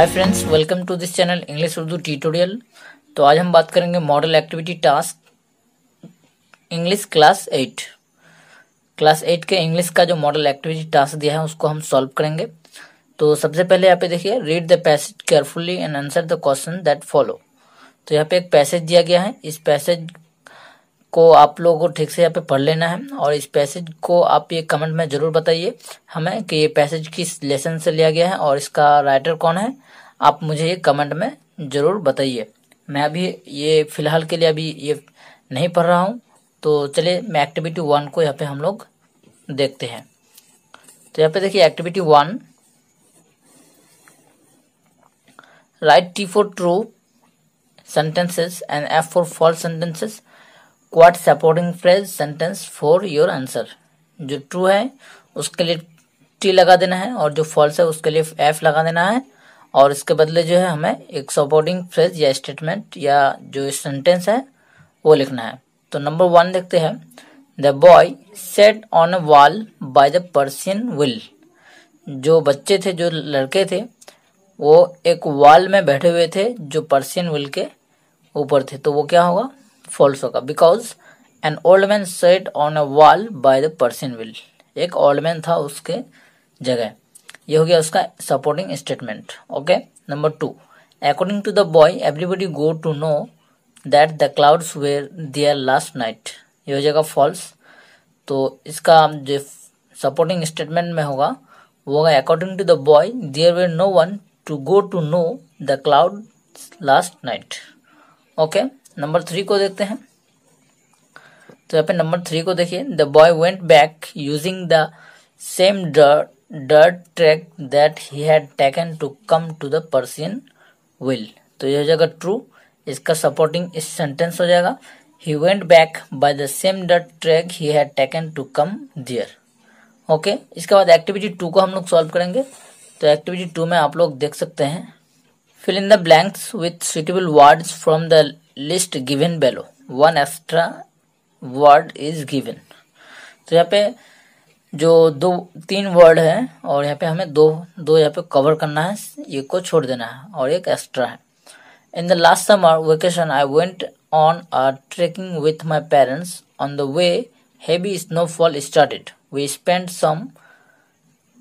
Hi friends welcome to this channel English Urdu tutorial तो आज हम बात करेंगे model activity task English class eight class eight के इंग्लिश का जो मॉडल एक्टिविटी टास्क दिया है उसको हम सॉल्व करेंगे तो सबसे पहले यहाँ पे देखिए read the passage carefully and answer the question that follow तो यहाँ पे एक पैसेज दिया गया है इस पैसेज को आप लोगों को ठीक से यहाँ पे पढ़ लेना है और इस पैसेज को आप ये कमेंट में जरूर बताइए हमें कि ये पैसेज किस लेसन से लिया गया है और इसका राइटर कौन है आप मुझे ये कमेंट में ज़रूर बताइए मैं अभी ये फ़िलहाल के लिए अभी ये नहीं पढ़ रहा हूँ तो चलिए मैं एक्टिविटी वन को यहाँ पे हम लोग देखते हैं तो यहाँ पे देखिए activity one write T for true sentences and F for false sentences quote supporting phrase sentence for your answer जो ट्रू है उसके लिए टी लगा देना है और जो फॉल्स है उसके लिए एफ लगा देना है और इसके बदले जो है हमें एक सपोर्टिंग फ्रेज या स्टेटमेंट या जो सेंटेंस है वो लिखना है तो नंबर वन देखते हैं the boy sat on a wall by the Persian wheel जो बच्चे थे जो लड़के थे वो एक वॉल में बैठे हुए थे जो पर्सियन विल के ऊपर थे तो वो क्या होगा फॉल्स होगा because an old man sat on a wall by the Persian wheel एक ओल्ड मैन था उसके जगह ये हो गया उसका supporting statement okay number two according to the boy everybody go to know that the clouds were there last night ये हो जाएगा फॉल्स तो इसका जो सपोर्टिंग स्टेटमेंट में होगा वो होगा according to the boy there were no one to go to know the cloud last night okay number three को देखते हैं तो यहाँ पे नंबर थ्री को देखिए the boy went back using the same dirt dirt track that he had taken to come to the Persian wheel तो ये हो जाएगा ट्रू इसका सपोर्टिंग इस सेंटेंस हो जाएगा he went back by the same dirt track he had taken to come there okay इसके बाद एक्टिविटी टू को हम लोग सॉल्व करेंगे तो एक्टिविटी टू में आप लोग देख सकते हैं fill in the blanks with suitable words from the list given below one extra word is given तो यहाँ पे जो दो तीन वर्ड है और यहाँ पे हमें दो दो यहाँ पे कवर करना है ये को छोड़ देना है और एक एक्स्ट्रा है in the last summer vacation I went on a trekking with my parents. On the way, heavy snowfall started we spend some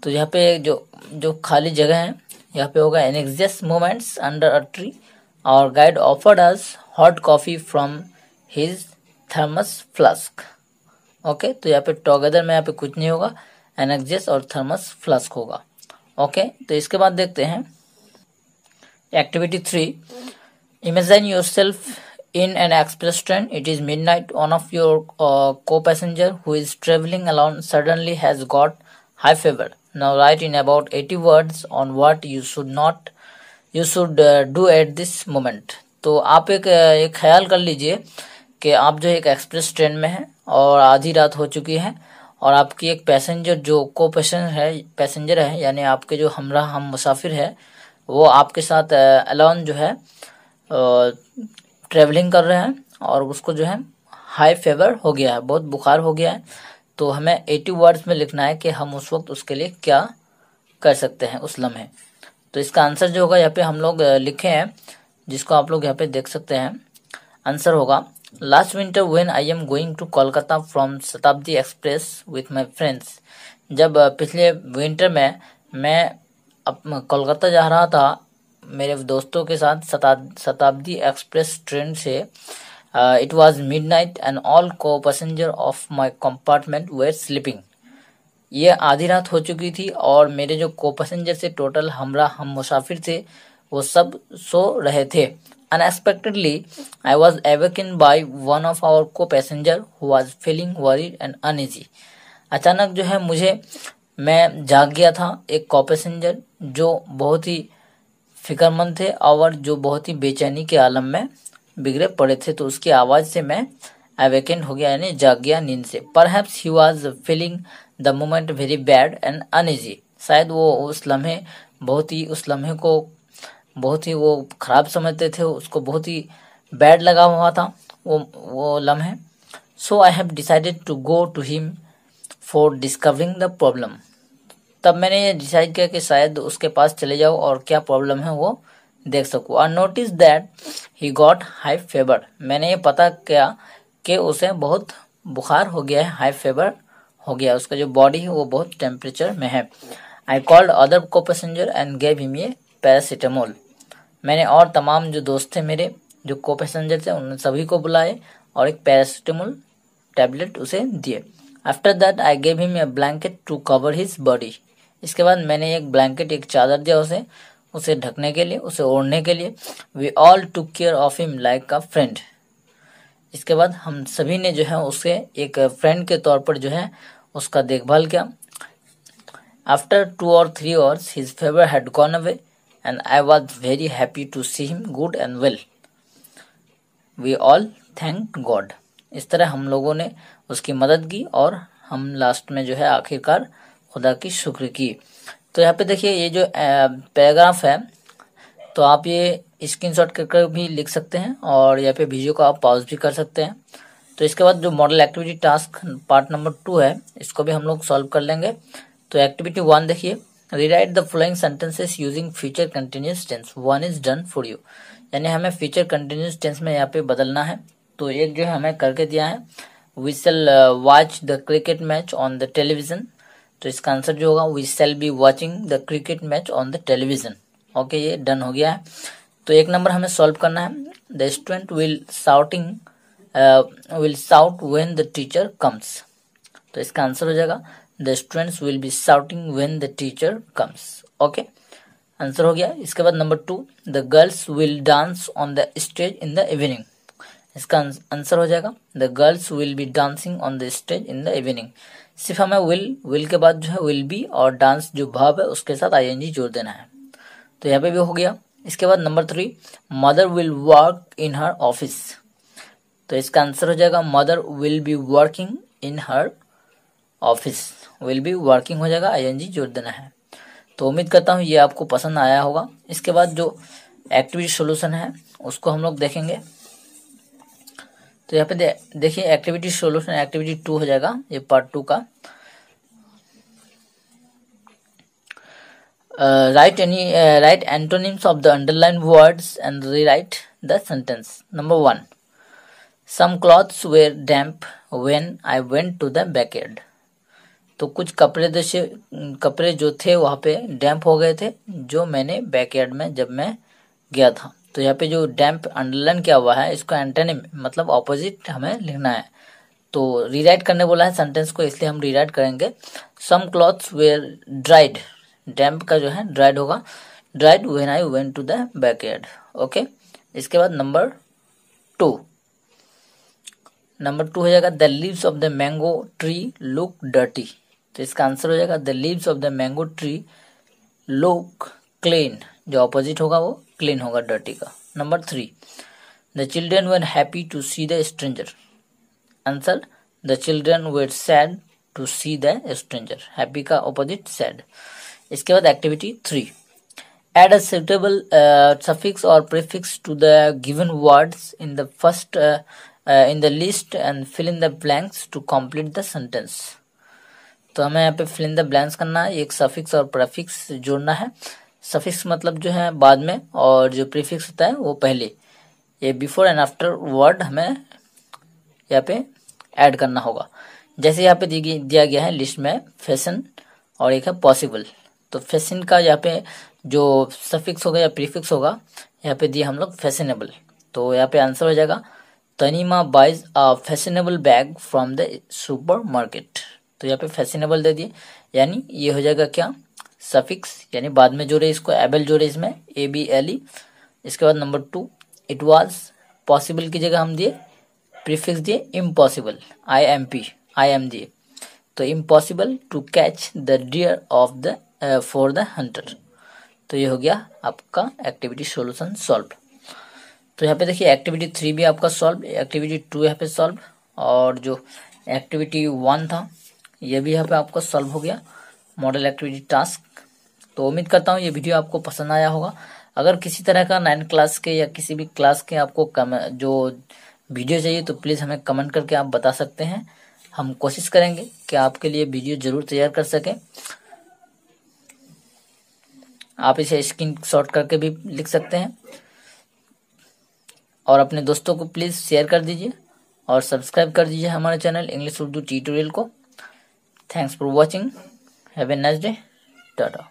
तो यहाँ पे जो जो खाली जगह है यहाँ पे होगा anxious moments under a tree और guide offered us hot coffee from his thermos flask okay तो यहाँ पे टोगेदर में यहाँ पे कुछ नहीं होगा एनेक्जेस और थर्मस फ्लस्क होगा ओके तो इसके बाद देखते हैं activity three imagine yourself in an express train it is midnight one of your co passenger who is travelling alone suddenly has got high fever now write in about eighty words on what you should not you should do at this moment तो आप uh, एक, ख्याल कर लीजिए कि आप जो एक एक्सप्रेस ट्रेन में हैं और आधी रात हो चुकी है और आपकी एक पैसेंजर जो को पैसेंजर है पैसेंजर है यानी आपके जो हमरा हम मुसाफिर है वो आपके साथ अलाउन जो है ट्रैवलिंग कर रहे हैं और उसको जो है हाई फेवर हो गया है बहुत बुखार हो गया है तो हमें एटी वर्ड्स में लिखना है कि हम उस वक्त उसके लिए क्या कर सकते हैं उस लम्हे तो इसका आंसर जो होगा यहाँ पे हम लोग लिखे हैं जिसको आप लोग यहाँ पे देख सकते हैं आंसर होगा last winter when I am going to Kolkata from Shatabdi Express with my friends जब पिछले विंटर में मैं कोलकाता जा रहा था मेरे दोस्तों के साथ शताब्दी एक्सप्रेस ट्रेन से it was midnight and all co passenger of my compartment were sleeping ये आधी रात हो चुकी थी और मेरे जो को पैसेंजर से टोटल हमरा हम मुसाफिर थे वो सब सो रहे थे Unexpectedly, I was awakened by one of our co-passenger who was feeling worried and uneasy. अचानक जो है मुझे मैं जाग गया था एक को पैसेंजर जो बहुत ही फिक्रमंद थे और जो बहुत ही बेचैनी के आलम में बिगड़े पड़े थे तो उसकी आवाज़ से मैं अवेकेंड हो गया यानी जाग गया नींद से पर he was feeling the moment very bad and uneasy शायद वो उस लम्हे बहुत ही उस लम्हे को बहुत ही वो खराब समझते थे उसको बहुत ही बैड लगा हुआ था वो वो लम्हे so I have decided to go to him for discovering the problem तब मैंने ये डिसाइड किया कि शायद उसके पास चले जाओ और क्या प्रॉब्लम है वो देख सकूँ I notice that he got high fever मैंने ये पता किया कि उसे बहुत बुखार हो गया है हाई फेवर हो गया उसका जो बॉडी है वो बहुत टेम्परेचर में है I called other co passenger and gave him ये पैरासीटामोल मैंने और तमाम जो दोस्त थे मेरे जो को पैसेंजर थे उन्होंने सभी को बुलाए और एक पैरासीटामोल टैबलेट उसे दिए after that I gave him a blanket to cover his body इसके बाद मैंने एक ब्लैंकेट एक चादर दिया उसे उसे ढकने के लिए उसे ओढ़ने के लिए we all took care of him like a friend इसके बाद हम सभी ने जो है उसे एक फ्रेंड के तौर पर जो है उसका देखभाल किया आफ्टर टू और three hours his fever had gone away and I was very happy to see him good and well. We all thank God. इस तरह हम लोगों ने उसकी मदद की और हम लास्ट में जो है आखिरकार खुदा की शुक्र की तो यहाँ पे देखिए ये जो पैराग्राफ है तो आप ये स्क्रीन शॉट करके भी लिख सकते हैं और यहाँ पे वीडियो को आप पॉज भी कर सकते हैं तो इसके बाद जो model activity task part number two है इसको भी हम लोग सॉल्व कर लेंगे तो एक्टिविटी वन देखिए rewrite the following sentences using future continuous tense one is done for you यानी हमें फ्यूचर कंटिन्यूस टेंस में यहाँ पे बदलना है तो एक जो हमें करके दिया है we shall watch the cricket match on the television तो इसका आंसर जो होगा we shall be watching the cricket match on the television okay ये डन हो गया है तो एक नंबर हमें सॉल्व करना है the student will shouting will shout when the teacher comes तो इसका आंसर हो जाएगा the students will be shouting when the teacher comes okay answer हो गया इसके बाद number two the girls will dance on the stage in the evening इसका answer हो जाएगा the girls will be dancing on the stage in the evening सिर्फ हमें will will के बाद जो है विल बी और डांस जो भाव है उसके साथ आई जोड़ देना है तो यहाँ पे भी हो गया इसके बाद number three mother will work in her office तो इसका आंसर हो जाएगा mother will be working in her office will be working हो जाएगा आई एन जी जोड़ देना है तो उम्मीद करता हूँ ये आपको पसंद आया होगा इसके बाद जो एक्टिविटी सोल्यूशन है उसको हम लोग देखेंगे तो यहाँ पे दे, देखिए एक्टिविटी सोल्यूशन एक्टिविटी टू हो जाएगा ये पार्ट टू का write any write antonyms of the underlined words and rewrite the sentence number one some clothes were damp when I went to the backyard तो कुछ कपड़े दशे तो कपड़े जो थे वहाँ पे डैम्प हो गए थे जो मैंने बैकयार्ड में जब मैं गया था तो यहाँ पे जो डैम्प अंडरलाइन किया हुआ है इसको एंटेनिम मतलब ऑपोजिट हमें लिखना है तो रीराइट करने बोला है सेंटेंस को इसलिए हम रीराइट करेंगे some clothes were dried damp का जो है ड्राइड होगा dried when I went to the backyard okay इसके बाद नंबर टू नंबर टू हो जाएगा the leaves of the mango tree look dirty तो इसका आंसर हो जाएगा the leaves of the mango tree look clean जो ऑपोजिट होगा वो क्लीन होगा डर्टी का number three the children were happy to see the stranger answer the children were sad to see the stranger happy का opposite sad इसके बाद activity three add a suitable suffix और prefix to the given words in the first in the list and fill in the blanks to complete the sentence तो हमें यहाँ पे filling the blanks करना है एक सफिक्स और प्रफिक्स जोड़ना है सफिक्स मतलब जो है बाद में और जो प्रीफिक्स होता है वो पहले ये बिफोर एंड आफ्टर वर्ड हमें यहाँ पे ऐड करना होगा जैसे यहाँ पे दिया गया है लिस्ट में फैशन और एक है पॉसिबल तो फैशन का यहाँ पे जो सफिक्स होगा या प्रीफिक्स होगा यहाँ पे दिए हम लोग फैशनेबल तो यहाँ पे आंसर हो जाएगा Tanima buys a fashionable bag from the supermarket तो यहाँ पे फैशनेबल दे दिए यानी ये हो जाएगा क्या सफिक्स यानी बाद में जोड़े इसको एबल जोड़े इसमें ए बी एल ई इसके बाद number two it was possible की जगह हम दिए प्रीफिक्स दिए impossible I M P I M दिए तो impossible to catch the deer of the for the hunter तो ये हो गया आपका एक्टिविटी सोल्यूशन सॉल्व तो यहाँ पे देखिए एक्टिविटी थ्री भी आपका सॉल्व एक्टिविटी टू यहाँ पे सॉल्व और जो एक्टिविटी वन था ये भी यहाँ पे आपको सॉल्व हो गया मॉडल एक्टिविटी टास्क तो उम्मीद करता हूँ ये वीडियो आपको पसंद आया होगा अगर किसी तरह का नाइन क्लास के या किसी भी क्लास के आपको कम जो वीडियो चाहिए तो प्लीज़ हमें कमेंट करके आप बता सकते हैं हम कोशिश करेंगे कि आपके लिए वीडियो जरूर तैयार कर सकें आप इसे स्क्रीन शॉट करके भी लिख सकते हैं और अपने दोस्तों को प्लीज़ शेयर कर दीजिए और सब्सक्राइब कर दीजिए हमारे चैनल इंग्लिश उर्दू ट्यूटोरियल को Thanks for watching. Have a nice day. Tata.